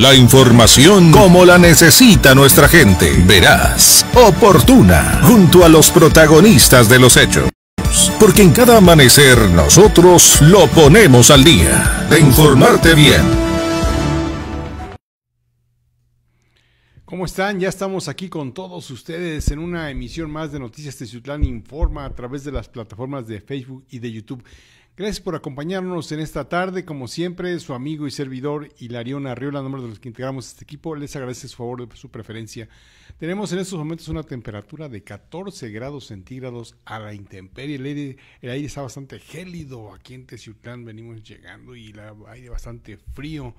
La información como la necesita nuestra gente. Verás, oportuna, junto a los protagonistas de los hechos. Porque en cada amanecer nosotros lo ponemos al día. De informarte bien. ¿Cómo están? Ya estamos aquí con todos ustedes en una emisión más de Noticias de Teciutlán Informa a través de las plataformas de Facebook y de YouTube. Gracias por acompañarnos en esta tarde. Como siempre, su amigo y servidor Hilarión Arriola, nombre de los que integramos este equipo, les agradece su favor de su preferencia. Tenemos en estos momentos una temperatura de 14 grados centígrados a la intemperie. El aire, está bastante gélido aquí en Teciutlán. Venimos llegando y el aire bastante frío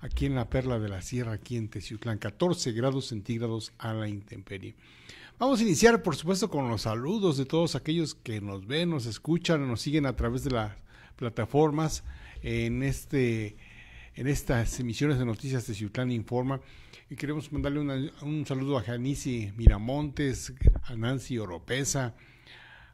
aquí en la perla de la sierra, aquí en Teciutlán. 14 grados centígrados a la intemperie. Vamos a iniciar, por supuesto, con los saludos de todos aquellos que nos ven, nos escuchan, nos siguen a través de las plataformas en este en estas emisiones de noticias de Ciutlán Informa. Y queremos mandarle un saludo a Janice Miramontes, a Nancy Oropesa,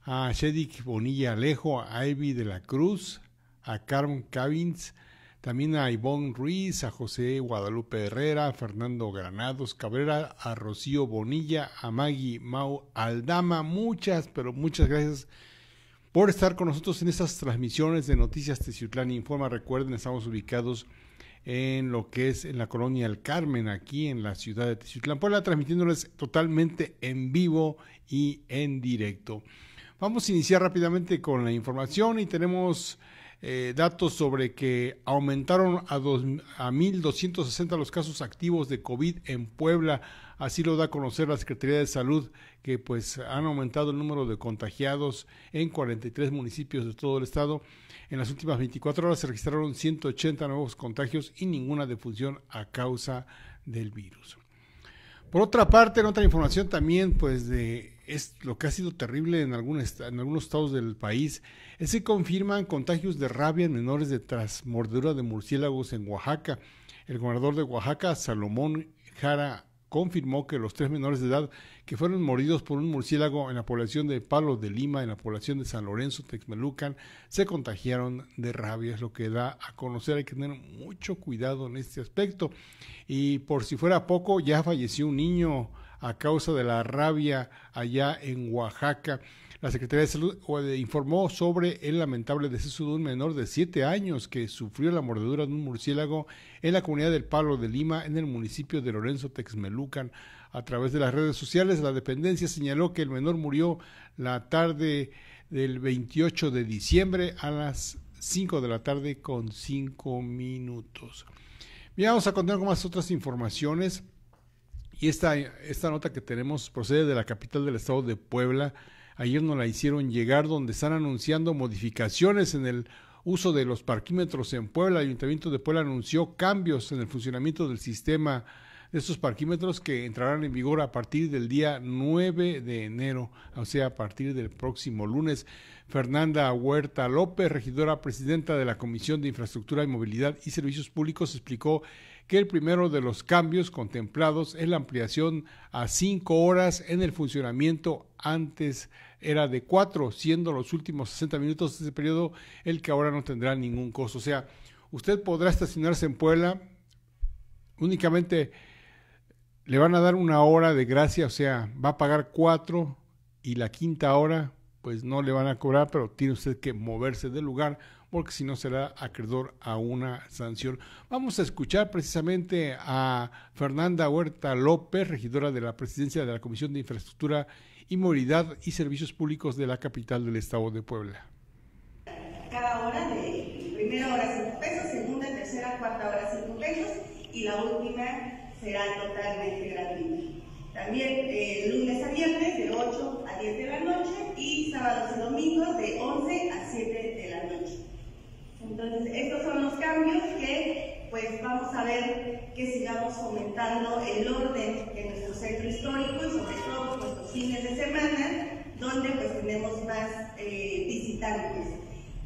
a Shedik Bonilla Alejo, a Ivy de la Cruz, a Carmen Cavins, también a Ivonne Ruiz, a José Guadalupe Herrera, a Fernando Granados Cabrera, a Rocío Bonilla, a Maggie Mau Aldama, muchas, pero muchas gracias por estar con nosotros en estas transmisiones de Noticias Teciutlán Informa. Recuerden, estamos ubicados en lo que es en la colonia El Carmen, aquí en la ciudad de Teciutlán la transmitiéndoles totalmente en vivo y en directo. Vamos a iniciar rápidamente con la información y tenemos eh, datos sobre que aumentaron a, 1.260 los casos activos de COVID en Puebla. Así lo da a conocer la Secretaría de Salud, que pues han aumentado el número de contagiados en 43 municipios de todo el estado. En las últimas 24 horas se registraron 180 nuevos contagios y ninguna defunción a causa del virus. Por otra parte, en otra información también, pues de es lo que ha sido terrible en, algunos, en algunos estados del país es que confirman contagios de rabia en menores de tras de murciélagos en Oaxaca. El gobernador de Oaxaca, Salomón Jara, confirmó que los tres menores de edad que fueron mordidos por un murciélago en la población de Palo de Lima, en la población de San Lorenzo, Texmelucan, se contagiaron de rabia, es lo que da a conocer. Hay que tener mucho cuidado en este aspecto. Y por si fuera poco, ya falleció un niño a causa de la rabia allá en Oaxaca. La Secretaría de Salud eh, informó sobre el lamentable deceso de un menor de siete años que sufrió la mordedura de un murciélago en la comunidad del Palo de Lima, en el municipio de Lorenzo Texmelucan. A través de las redes sociales, la dependencia señaló que el menor murió la tarde del 28 de diciembre a las cinco de la tarde con cinco minutos. Bien, vamos a continuar con más otras informaciones. Y esta, esta nota que tenemos procede de la capital del estado de Puebla. Ayer nos la hicieron llegar donde están anunciando modificaciones en el uso de los parquímetros en Puebla. El Ayuntamiento de Puebla anunció cambios en el funcionamiento del sistema de estos parquímetros que entrarán en vigor a partir del día 9 de enero, o sea, a partir del próximo lunes. Fernanda Huerta López, regidora presidenta de la Comisión de Infraestructura y Movilidad y Servicios Públicos, explicó que el primero de los cambios contemplados es la ampliación a cinco horas en el funcionamiento antes era de cuatro, siendo los últimos 60 minutos de ese periodo el que ahora no tendrá ningún costo. O sea, usted podrá estacionarse en Puebla, únicamente le van a dar una hora de gracia, o sea, va a pagar cuatro y la quinta hora pues no le van a cobrar, pero tiene usted que moverse del lugar porque si no será acreedor a una sanción. Vamos a escuchar precisamente a Fernanda Huerta López, regidora de la presidencia de la Comisión de Infraestructura y Movilidad y Servicios Públicos de la capital del Estado de Puebla. Cada hora de primera hora cinco pesos, segunda, tercera, cuarta hora cinco pesos y la última será totalmente gratuita. También eh, el lunes a de 11 a 7 de la noche. Entonces, estos son los cambios que pues vamos a ver que sigamos fomentando el orden en nuestro centro histórico y sobre todo pues, fines de semana, donde pues tenemos más eh, visitantes,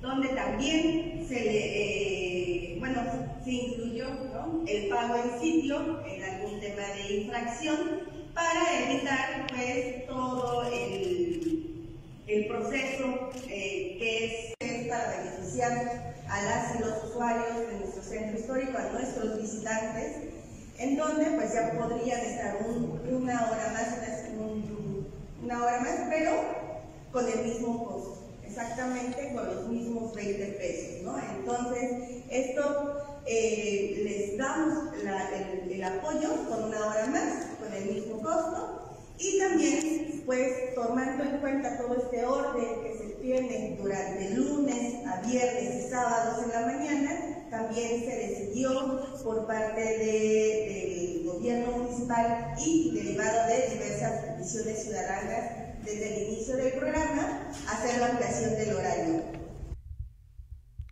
donde también se le, eh, bueno, se incluyó el pago en sitio en algún tema de infracción para evitar pues todo el el proceso eh, que es, para beneficiar a las y los usuarios de nuestro centro histórico, a nuestros visitantes, en donde pues ya podrían estar una hora más, una hora más, pero con el mismo costo, exactamente con los mismos 20 pesos, Entonces, esto eh, les damos el apoyo con una hora más, con el mismo costo, y también pues tomando en cuenta todo este orden que se tiene durante lunes a viernes y sábados en la mañana, también se decidió por parte del gobierno municipal y derivado de diversas peticiones ciudadanas desde el inicio del programa, hacer la ampliación del horario.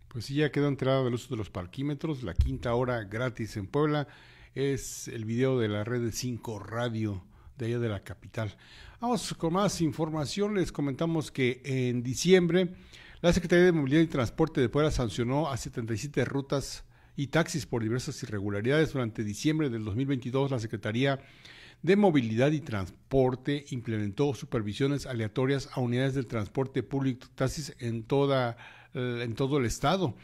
Pues sí, ya quedó enterado del uso de los parquímetros. La quinta hora gratis en Puebla es el video de la red de 5 Radio de allá de la capital. Vamos con más información. Les comentamos que en diciembre la Secretaría de Movilidad y Transporte de Puebla sancionó a 77 rutas y taxis por diversas irregularidades. Durante diciembre del 2022, la Secretaría de Movilidad y Transporte implementó supervisiones aleatorias a unidades de transporte público taxis en, toda, eh, en todo el estado.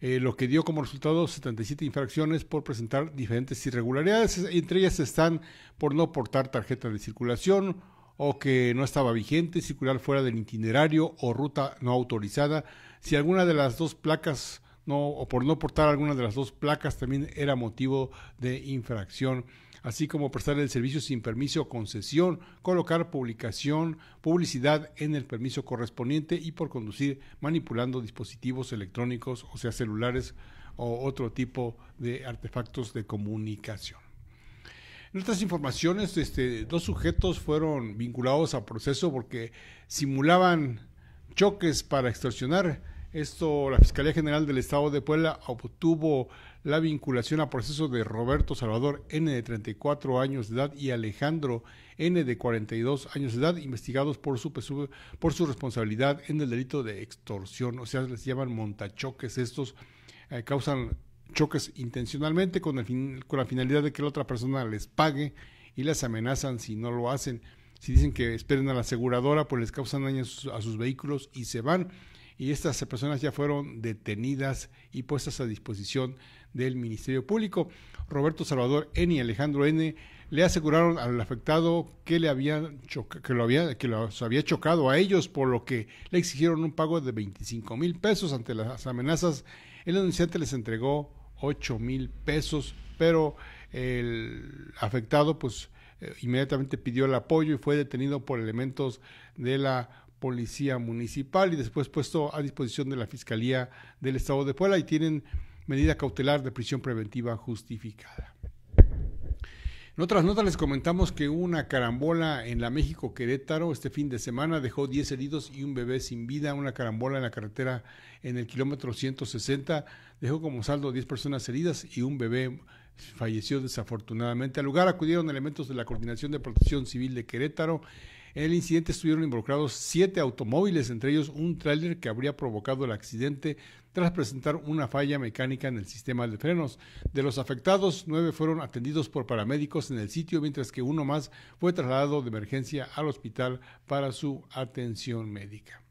Eh, lo que dio como resultado 77 infracciones por presentar diferentes irregularidades. Entre ellas están por no portar tarjeta de circulación o que no estaba vigente, circular fuera del itinerario o ruta no autorizada. Si alguna de las dos placas no, o por no portar alguna de las dos placas también era motivo de infracción así como prestar el servicio sin permiso o concesión, colocar publicación, publicidad en el permiso correspondiente y por conducir manipulando dispositivos electrónicos, o sea, celulares o otro tipo de artefactos de comunicación. En otras informaciones, este, dos sujetos fueron vinculados al proceso porque simulaban choques para extorsionar. Esto, la Fiscalía General del Estado de Puebla obtuvo la vinculación a proceso de Roberto Salvador N de 34 años de edad y Alejandro N de 42 años de edad, investigados por su, por su responsabilidad en el delito de extorsión, o sea, les llaman montachoques estos, eh, causan choques intencionalmente con, el fin, con la finalidad de que la otra persona les pague y les amenazan si no lo hacen. Si dicen que esperen a la aseguradora, pues les causan daños a sus vehículos y se van. Y estas personas ya fueron detenidas y puestas a disposición del Ministerio Público. Roberto Salvador N. y Alejandro N. le aseguraron al afectado que, le habían que, lo había, que los había chocado a ellos, por lo que le exigieron un pago de 25 mil pesos ante las amenazas. El anunciante les entregó ocho mil pesos, pero el afectado pues eh, inmediatamente pidió el apoyo y fue detenido por elementos de la policía municipal y después puesto a disposición de la Fiscalía del Estado de Puebla y tienen medida cautelar de prisión preventiva justificada. En otras notas les comentamos que una carambola en la México Querétaro este fin de semana dejó 10 heridos y un bebé sin vida. Una carambola en la carretera en el kilómetro 160 dejó como saldo 10 personas heridas y un bebé falleció desafortunadamente. Al lugar acudieron elementos de la Coordinación de Protección Civil de Querétaro. En el incidente estuvieron involucrados siete automóviles, entre ellos un tráiler que habría provocado el accidente tras presentar una falla mecánica en el sistema de frenos. De los afectados, nueve fueron atendidos por paramédicos en el sitio, mientras que uno más fue trasladado de emergencia al hospital para su atención médica.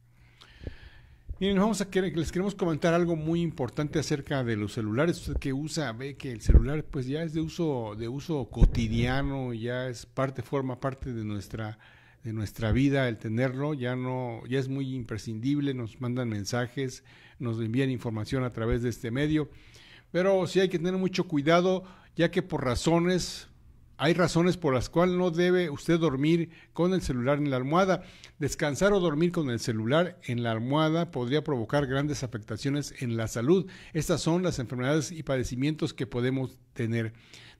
Miren, vamos a les queremos comentar algo muy importante acerca de los celulares. Usted que usa, ve que el celular pues ya es de uso, de uso cotidiano, ya es parte, forma parte de nuestra de nuestra vida el tenerlo, ya no, ya es muy imprescindible, nos mandan mensajes, nos envían información a través de este medio, pero sí hay que tener mucho cuidado, ya que por razones, hay razones por las cuales no debe usted dormir con el celular en la almohada. Descansar o dormir con el celular en la almohada podría provocar grandes afectaciones en la salud. Estas son las enfermedades y padecimientos que podemos tener.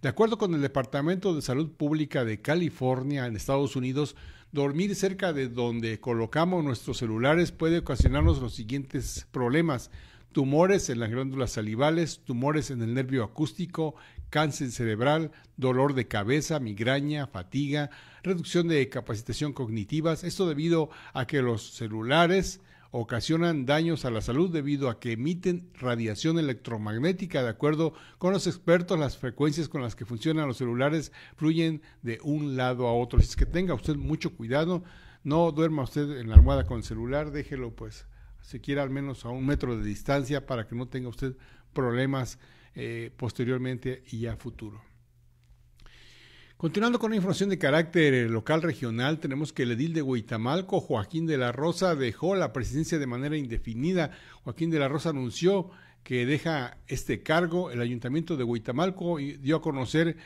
De acuerdo con el Departamento de Salud Pública de California, en Estados Unidos, Dormir cerca de donde colocamos nuestros celulares puede ocasionarnos los siguientes problemas. Tumores en las glándulas salivales, tumores en el nervio acústico, cáncer cerebral, dolor de cabeza, migraña, fatiga, reducción de capacitación cognitivas. Esto debido a que los celulares ocasionan daños a la salud debido a que emiten radiación electromagnética. De acuerdo con los expertos, las frecuencias con las que funcionan los celulares fluyen de un lado a otro. Así es que tenga usted mucho cuidado, no duerma usted en la almohada con el celular, déjelo pues siquiera al menos a un metro de distancia para que no tenga usted problemas eh, posteriormente y a futuro. Continuando con la información de carácter eh, local regional, tenemos que el edil de Huitamalco, Joaquín de la Rosa, dejó la presidencia de manera indefinida. Joaquín de la Rosa anunció que deja este cargo. El ayuntamiento de Huitamalco eh, dio a conocer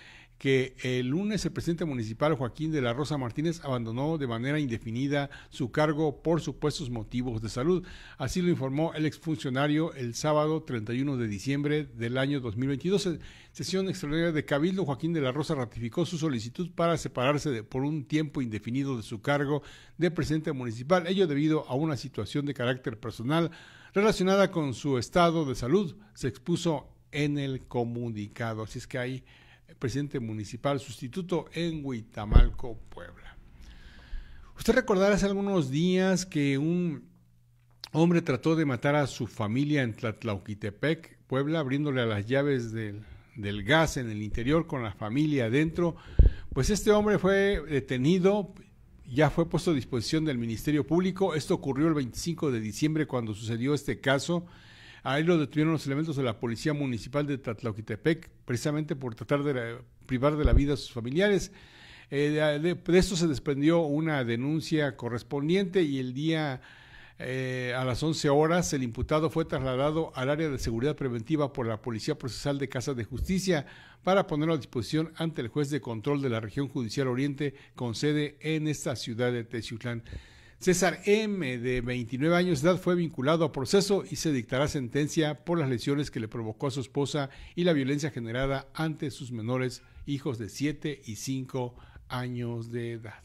que el lunes el presidente municipal Joaquín de la Rosa Martínez abandonó de manera indefinida su cargo por supuestos motivos de salud. Así lo informó el exfuncionario el sábado 31 de diciembre del año 2022. sesión extraordinaria de Cabildo, Joaquín de la Rosa ratificó su solicitud para separarse de, por un tiempo indefinido de su cargo de presidente municipal, ello debido a una situación de carácter personal relacionada con su estado de salud, se expuso en el comunicado. Así es que hay presidente municipal sustituto en Huitamalco, Puebla. Usted recordará hace algunos días que un hombre trató de matar a su familia en Tlatlauquitepec, Puebla, abriéndole las llaves del, del gas en el interior con la familia adentro. Pues este hombre fue detenido, ya fue puesto a disposición del Ministerio Público. Esto ocurrió el 25 de diciembre cuando sucedió este caso. Ahí lo detuvieron los elementos de la Policía Municipal de Tlaquitepec, precisamente por tratar de eh, privar de la vida a sus familiares. Eh, de, esto se desprendió una denuncia correspondiente y el día eh, a las 11 horas el imputado fue trasladado al área de seguridad preventiva por la Policía Procesal de Casa de Justicia para ponerlo a disposición ante el juez de control de la región judicial oriente con sede en esta ciudad de Teciutlán. César M., de 29 años de edad, fue vinculado a proceso y se dictará sentencia por las lesiones que le provocó a su esposa y la violencia generada ante sus menores hijos de 7 y 5 años de edad.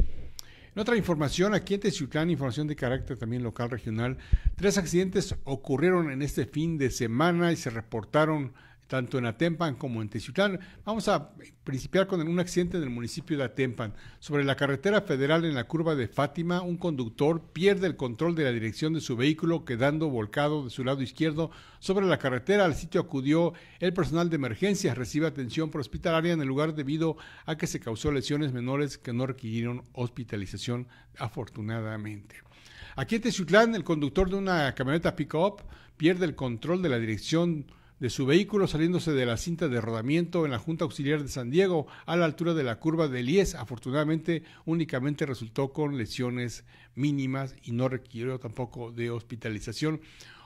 En otra información, aquí en Teciutlán, información de carácter también local regional, tres accidentes ocurrieron en este fin de semana y se reportaron tanto en Atempan como en Teciutlán. Vamos a principiar con un accidente en el municipio de Atempan. Sobre la carretera federal en la curva de Fátima, un conductor pierde el control de la dirección de su vehículo, quedando volcado de su lado izquierdo sobre la carretera. Al sitio acudió el personal de emergencias, recibe atención por hospitalaria en el lugar debido a que se causó lesiones menores que no requirieron hospitalización, afortunadamente. Aquí en Teciutlán, el conductor de una camioneta pick-up pierde el control de la dirección de su vehículo saliéndose de la cinta de rodamiento en la Junta Auxiliar de San Diego a la altura de la curva de Lies. Afortunadamente únicamente resultó con lesiones mínimas y no requirió tampoco de hospitalización.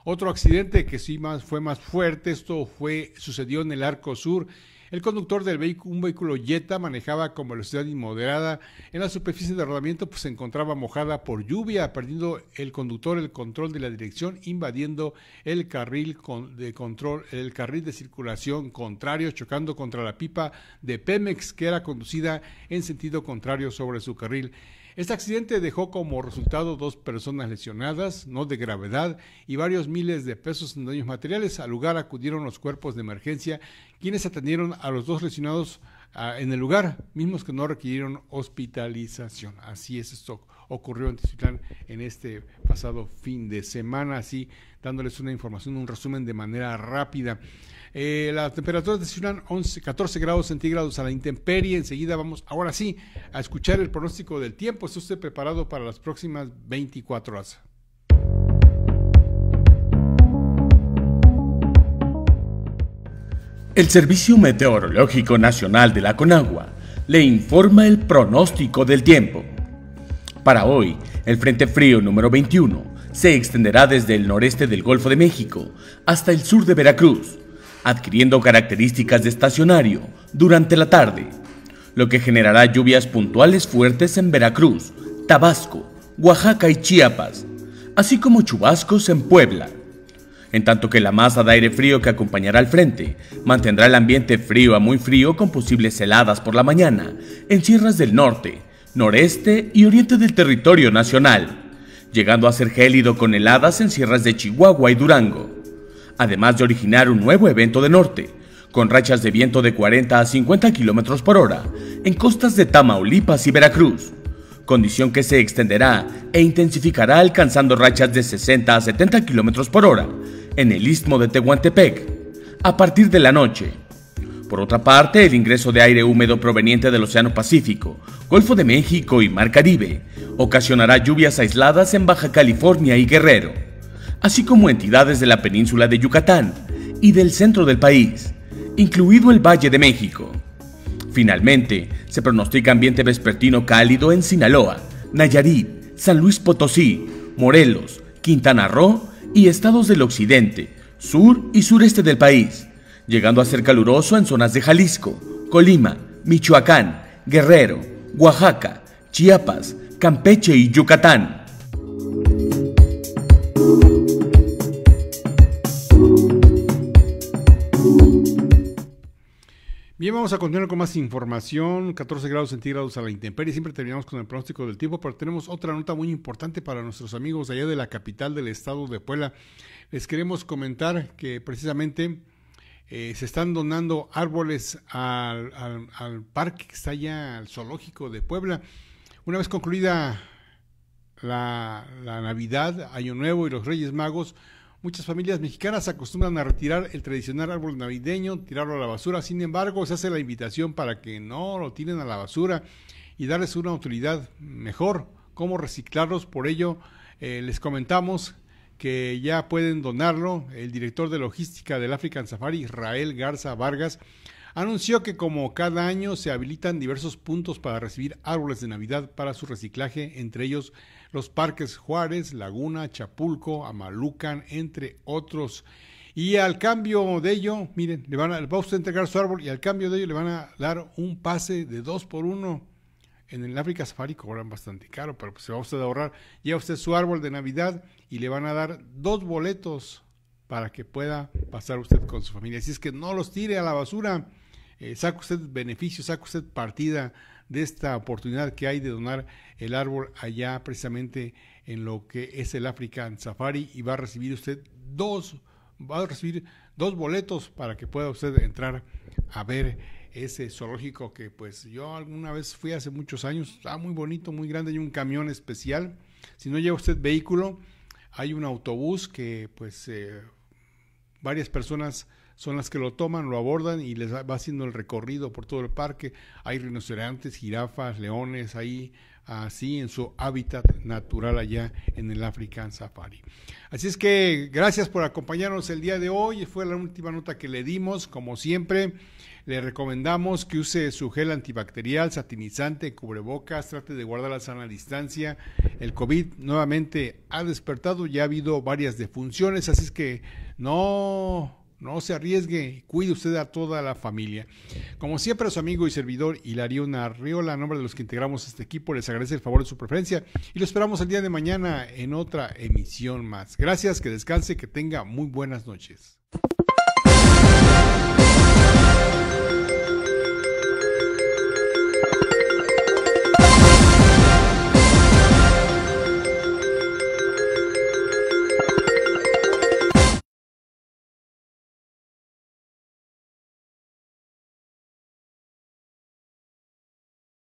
Otro accidente que sí más fue más fuerte, esto fue sucedió en el Arco Sur el conductor del vehículo, un vehículo Jetta, manejaba con velocidad inmoderada. En la superficie de rodamiento pues, se encontraba mojada por lluvia, perdiendo el conductor el control de la dirección, invadiendo el carril de control, el carril de circulación contrario, chocando contra la pipa de Pemex que era conducida en sentido contrario sobre su carril. Este accidente dejó como resultado dos personas lesionadas, no de gravedad, y varios miles de pesos en daños materiales. Al lugar acudieron los cuerpos de emergencia, quienes atendieron a los dos lesionados ah, en el lugar, mismos que no requirieron hospitalización. Así es esto ocurrió en Tizitlán en este pasado fin de semana, así dándoles una información, un resumen de manera rápida. Eh, las temperaturas de Tizitlán, 11, 14 grados centígrados a la intemperie. Enseguida vamos, ahora sí, a escuchar el pronóstico del tiempo. ¿Está usted preparado para las próximas 24 horas? El Servicio Meteorológico Nacional de la Conagua le informa el pronóstico del tiempo. Para hoy, el Frente Frío número 21 se extenderá desde el noreste del Golfo de México hasta el sur de Veracruz, adquiriendo características de estacionario durante la tarde, lo que generará lluvias puntuales fuertes en Veracruz, Tabasco, Oaxaca y Chiapas, así como chubascos en Puebla. En tanto que la masa de aire frío que acompañará al frente mantendrá el ambiente frío a muy frío con posibles heladas por la mañana en sierras del norte, noreste y oriente del territorio nacional, llegando a ser gélido con heladas en sierras de Chihuahua y Durango, además de originar un nuevo evento de norte, con rachas de viento de 40 a 50 km por hora en costas de Tamaulipas y Veracruz, condición que se extenderá e intensificará alcanzando rachas de 60 a 70 km por hora en el istmo de Tehuantepec a partir de la noche. Por otra parte, el ingreso de aire húmedo proveniente del Océano Pacífico Golfo de México y Mar Caribe. Ocasionará lluvias aisladas en Baja California y Guerrero, así como entidades de la península de Yucatán y del centro del país, incluido el Valle de México. Finalmente, se pronostica ambiente vespertino cálido en Sinaloa, Nayarit, San Luis Potosí, Morelos, Quintana Roo y estados del occidente, sur y sureste del país, llegando a ser caluroso en zonas de Jalisco, Colima, Michoacán, Guerrero, Oaxaca, Chiapas, Campeche y Yucatán. Bien, vamos a continuar con más información. 14 grados centígrados a la intemperie. Siempre terminamos con el pronóstico del tiempo, pero tenemos otra nota muy importante para nuestros amigos allá de la capital del estado de Puebla. Les queremos comentar que precisamente eh, se están donando árboles al, parque que está allá, al zoológico de Puebla. Una vez concluida la, Navidad, Año Nuevo y los Reyes Magos, Muchas familias mexicanas acostumbran a retirar el tradicional árbol navideño, tirarlo a la basura. Sin embargo, se hace la invitación para que no lo tiren a la basura y darles una utilidad mejor, cómo reciclarlos. Por ello, eh, les comentamos que ya pueden donarlo. El director de logística del African Safari, Israel Garza Vargas, anunció que como cada año se habilitan diversos puntos para recibir árboles de Navidad para su reciclaje, entre ellos los parques Juárez, Laguna, Chapulco, Amalucan, entre otros. Y al cambio de ello, miren, le van a, va a usted entregar su árbol y al cambio de ello le van a dar un pase de dos por uno en el África Safari cobran bastante caro, pero pues se va usted a ahorrar. Lleva usted su árbol de Navidad y le van a dar dos boletos para que pueda pasar usted con su familia. Así es que no los tire a la basura. Eh, saca usted beneficio, saca usted partida de esta oportunidad que hay de donar el árbol allá precisamente en lo que es el África Safari y va a recibir usted dos, va a recibir dos boletos para que pueda usted entrar a ver ese zoológico que pues yo alguna vez fui hace muchos años, está muy bonito, muy grande, hay un camión especial. Si no lleva usted vehículo, hay un autobús que pues eh, varias personas son las que lo toman, lo abordan y les va haciendo el recorrido por todo el parque. Hay rinocerontes, jirafas, leones, ahí así en su hábitat natural allá en el African Safari. Así es que gracias por acompañarnos el día de hoy. Fue la última nota que le dimos, como siempre. Le recomendamos que use su gel antibacterial, satinizante, cubrebocas, trate de guardar la sana distancia. El COVID nuevamente ha despertado, ya ha habido varias defunciones, así es que no no se arriesgue, cuide usted a toda la familia. Como siempre, su amigo y servidor Hilario Narriola, a nombre de los que integramos este equipo, les agradece el favor de su preferencia y lo esperamos el día de mañana en otra emisión más. Gracias, que descanse, que tenga muy buenas noches.